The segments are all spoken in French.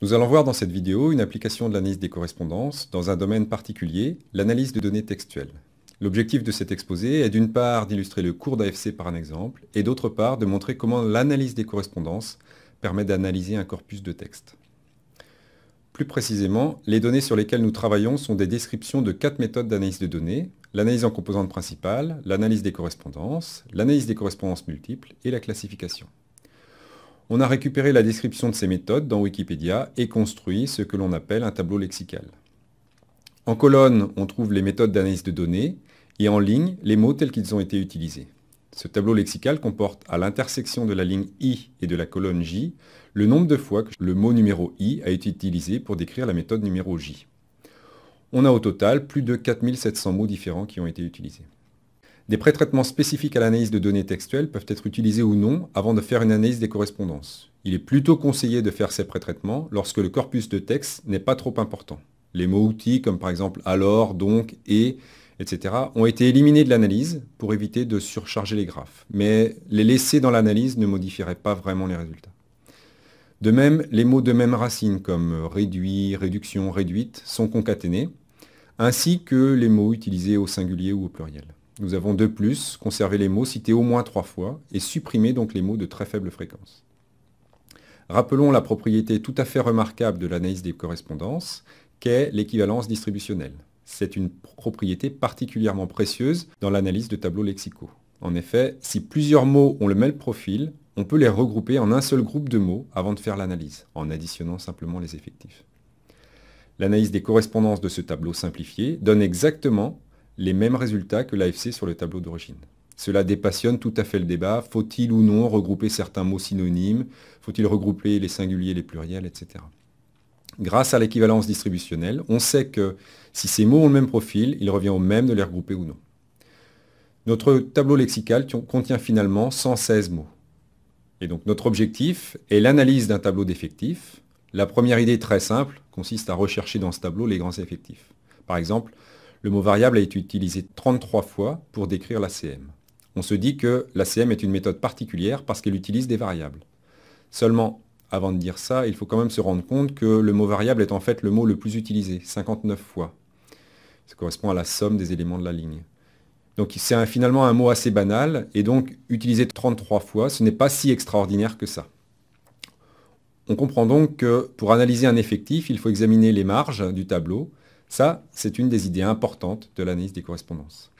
Nous allons voir dans cette vidéo une application de l'analyse des correspondances dans un domaine particulier, l'analyse de données textuelles. L'objectif de cet exposé est d'une part d'illustrer le cours d'AFC par un exemple et d'autre part de montrer comment l'analyse des correspondances permet d'analyser un corpus de texte. Plus précisément, les données sur lesquelles nous travaillons sont des descriptions de quatre méthodes d'analyse de données, l'analyse en composantes principales, l'analyse des correspondances, l'analyse des correspondances multiples et la classification. On a récupéré la description de ces méthodes dans Wikipédia et construit ce que l'on appelle un tableau lexical. En colonne, on trouve les méthodes d'analyse de données et en ligne, les mots tels qu'ils ont été utilisés. Ce tableau lexical comporte à l'intersection de la ligne I et de la colonne J le nombre de fois que le mot numéro I a été utilisé pour décrire la méthode numéro J. On a au total plus de 4700 mots différents qui ont été utilisés. Des prétraitements traitements spécifiques à l'analyse de données textuelles peuvent être utilisés ou non avant de faire une analyse des correspondances. Il est plutôt conseillé de faire ces pré-traitements lorsque le corpus de texte n'est pas trop important. Les mots-outils comme par exemple alors, donc, et, etc. ont été éliminés de l'analyse pour éviter de surcharger les graphes, mais les laisser dans l'analyse ne modifierait pas vraiment les résultats. De même, les mots de même racine comme réduit, réduction, réduite sont concaténés, ainsi que les mots utilisés au singulier ou au pluriel. Nous avons de plus conservé les mots cités au moins trois fois et supprimé donc les mots de très faible fréquence. Rappelons la propriété tout à fait remarquable de l'analyse des correspondances, qu'est l'équivalence distributionnelle. C'est une propriété particulièrement précieuse dans l'analyse de tableaux lexicaux. En effet, si plusieurs mots ont le même profil, on peut les regrouper en un seul groupe de mots avant de faire l'analyse, en additionnant simplement les effectifs. L'analyse des correspondances de ce tableau simplifié donne exactement les mêmes résultats que l'AFC sur le tableau d'origine. Cela dépassionne tout à fait le débat. Faut-il ou non regrouper certains mots synonymes Faut-il regrouper les singuliers, les pluriels, etc. Grâce à l'équivalence distributionnelle, on sait que si ces mots ont le même profil, il revient au même de les regrouper ou non. Notre tableau lexical contient finalement 116 mots. Et donc notre objectif est l'analyse d'un tableau d'effectifs. La première idée très simple consiste à rechercher dans ce tableau les grands effectifs. Par exemple, le mot variable a été utilisé 33 fois pour décrire l'ACM. On se dit que l'ACM est une méthode particulière parce qu'elle utilise des variables. Seulement, avant de dire ça, il faut quand même se rendre compte que le mot variable est en fait le mot le plus utilisé, 59 fois. Ça correspond à la somme des éléments de la ligne. Donc c'est finalement un mot assez banal, et donc utilisé 33 fois, ce n'est pas si extraordinaire que ça. On comprend donc que pour analyser un effectif, il faut examiner les marges du tableau, ça, c'est une des idées importantes de l'analyse des correspondances.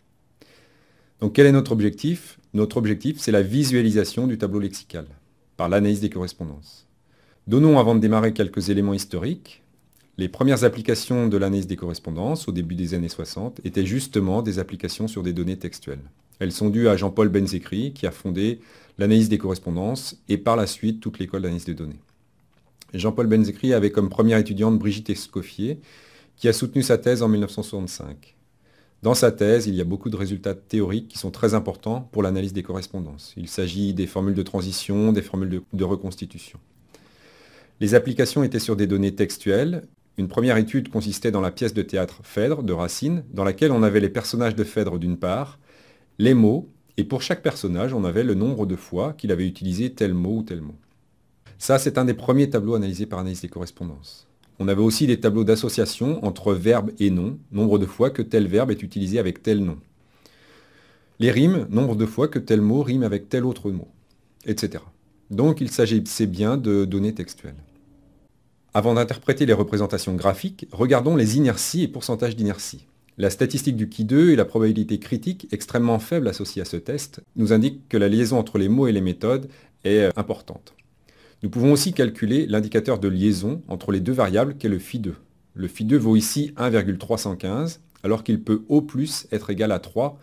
Donc quel est notre objectif Notre objectif, c'est la visualisation du tableau lexical par l'analyse des correspondances. Donnons avant de démarrer quelques éléments historiques. Les premières applications de l'analyse des correspondances au début des années 60 étaient justement des applications sur des données textuelles. Elles sont dues à Jean-Paul Benzécry qui a fondé l'analyse des correspondances et par la suite toute l'école d'analyse des données. Jean-Paul Benzécry avait comme première étudiante Brigitte Escoffier qui a soutenu sa thèse en 1965. Dans sa thèse, il y a beaucoup de résultats théoriques qui sont très importants pour l'analyse des correspondances. Il s'agit des formules de transition, des formules de, reconstitution. Les applications étaient sur des données textuelles. Une première étude consistait dans la pièce de théâtre Phèdre de Racine, dans laquelle on avait les personnages de Phèdre d'une part, les mots, et pour chaque personnage, on avait le nombre de fois qu'il avait utilisé tel mot ou tel mot. Ça, c'est un des premiers tableaux analysés par analyse des correspondances. On avait aussi des tableaux d'association entre verbes et nom, nombre de fois que tel verbe est utilisé avec tel nom. Les rimes, nombre de fois que tel mot rime avec tel autre mot, etc. Donc il s'agissait bien de données textuelles. Avant d'interpréter les représentations graphiques, regardons les inerties et pourcentages d'inertie. La statistique du qui 2 et la probabilité critique extrêmement faible associée à ce test nous indiquent que la liaison entre les mots et les méthodes est importante. Nous pouvons aussi calculer l'indicateur de liaison entre les deux variables qu'est le phi 2. Le phi 2 vaut ici 1,315, alors qu'il peut au plus être égal à 3,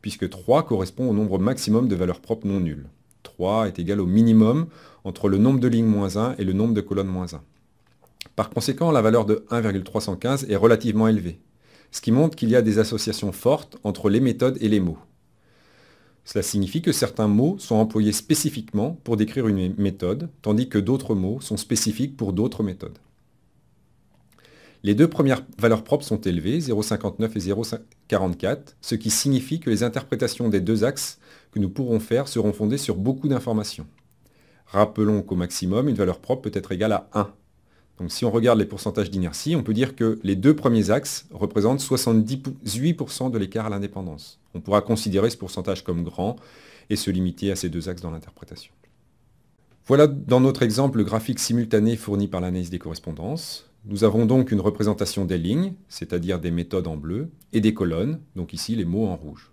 puisque 3 correspond au nombre maximum de valeurs propres non nulles. 3 est égal au minimum entre le nombre de lignes moins 1 et le nombre de colonnes moins 1. Par conséquent, la valeur de 1,315 est relativement élevée, ce qui montre qu'il y a des associations fortes entre les méthodes et les mots. Cela signifie que certains mots sont employés spécifiquement pour décrire une méthode, tandis que d'autres mots sont spécifiques pour d'autres méthodes. Les deux premières valeurs propres sont élevées, 0,59 et 0,44, ce qui signifie que les interprétations des deux axes que nous pourrons faire seront fondées sur beaucoup d'informations. Rappelons qu'au maximum, une valeur propre peut être égale à 1. Donc si on regarde les pourcentages d'inertie, on peut dire que les deux premiers axes représentent 78% de l'écart à l'indépendance. On pourra considérer ce pourcentage comme grand et se limiter à ces deux axes dans l'interprétation. Voilà dans notre exemple le graphique simultané fourni par l'analyse des correspondances. Nous avons donc une représentation des lignes, c'est-à-dire des méthodes en bleu, et des colonnes, donc ici les mots en rouge.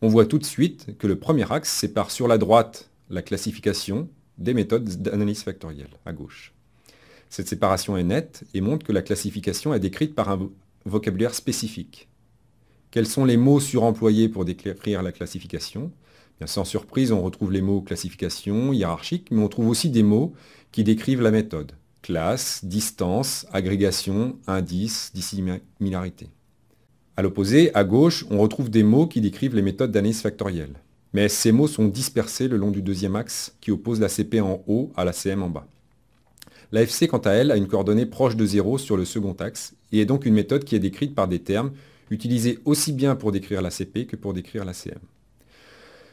On voit tout de suite que le premier axe sépare sur la droite la classification des méthodes d'analyse factorielle, à gauche. Cette séparation est nette et montre que la classification est décrite par un vocabulaire spécifique. Quels sont les mots suremployés pour décrire la classification Sans surprise, on retrouve les mots classification, hiérarchique, mais on trouve aussi des mots qui décrivent la méthode. Classe, distance, agrégation, indice, dissimilarité. À l'opposé, à gauche, on retrouve des mots qui décrivent les méthodes d'analyse factorielle. Mais ces mots sont dispersés le long du deuxième axe qui oppose la CP en haut à la CM en bas. L'AFC, quant à elle, a une coordonnée proche de 0 sur le second axe, et est donc une méthode qui est décrite par des termes utilisés aussi bien pour décrire la CP que pour décrire la CM.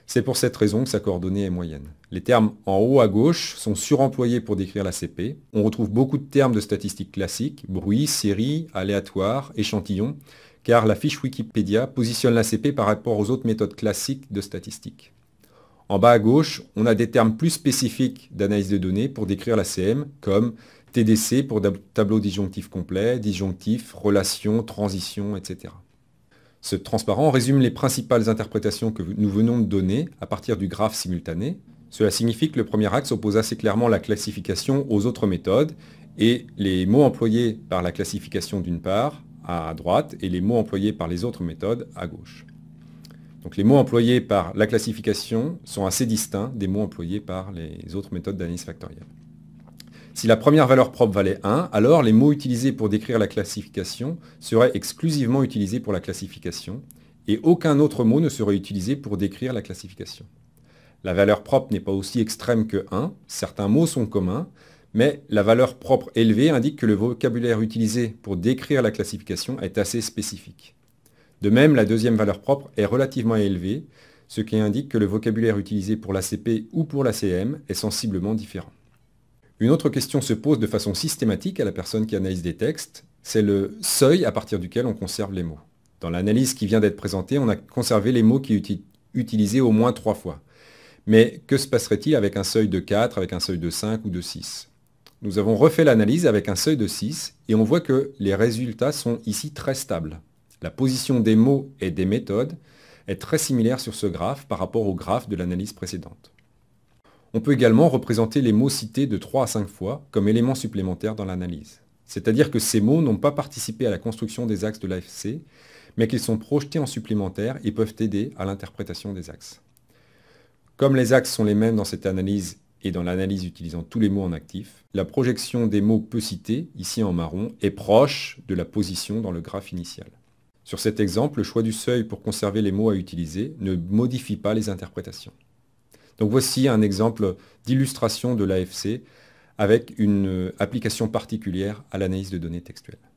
C'est pour cette raison que sa coordonnée est moyenne. Les termes en haut à gauche sont suremployés pour décrire la CP. On retrouve beaucoup de termes de statistiques classiques, bruit, série, aléatoire, échantillon, car la fiche Wikipédia positionne la CP par rapport aux autres méthodes classiques de statistique. En bas à gauche, on a des termes plus spécifiques d'analyse de données pour décrire la CM, comme TDC pour tableau disjonctif complet, disjonctif, relation, transition, etc. Ce transparent résume les principales interprétations que nous venons de donner à partir du graphe simultané. Cela signifie que le premier axe oppose assez clairement la classification aux autres méthodes et les mots employés par la classification d'une part à droite et les mots employés par les autres méthodes à gauche. Donc les mots employés par la classification sont assez distincts des mots employés par les autres méthodes d'analyse factorielle. Si la première valeur propre valait 1, alors les mots utilisés pour décrire la classification seraient exclusivement utilisés pour la classification, et aucun autre mot ne serait utilisé pour décrire la classification. La valeur propre n'est pas aussi extrême que 1, certains mots sont communs, mais la valeur propre élevée indique que le vocabulaire utilisé pour décrire la classification est assez spécifique. De même, la deuxième valeur propre est relativement élevée, ce qui indique que le vocabulaire utilisé pour l'ACP ou pour l'ACM est sensiblement différent. Une autre question se pose de façon systématique à la personne qui analyse des textes, c'est le seuil à partir duquel on conserve les mots. Dans l'analyse qui vient d'être présentée, on a conservé les mots qui uti utilisés au moins trois fois. Mais que se passerait-il avec un seuil de 4, avec un seuil de 5 ou de 6 Nous avons refait l'analyse avec un seuil de 6 et on voit que les résultats sont ici très stables. La position des mots et des méthodes est très similaire sur ce graphe par rapport au graphe de l'analyse précédente. On peut également représenter les mots cités de 3 à 5 fois comme éléments supplémentaires dans l'analyse. C'est-à-dire que ces mots n'ont pas participé à la construction des axes de l'AFC, mais qu'ils sont projetés en supplémentaire et peuvent aider à l'interprétation des axes. Comme les axes sont les mêmes dans cette analyse et dans l'analyse utilisant tous les mots en actif, la projection des mots peu cités, ici en marron, est proche de la position dans le graphe initial. Sur cet exemple, le choix du seuil pour conserver les mots à utiliser ne modifie pas les interprétations. Donc voici un exemple d'illustration de l'AFC avec une application particulière à l'analyse de données textuelles.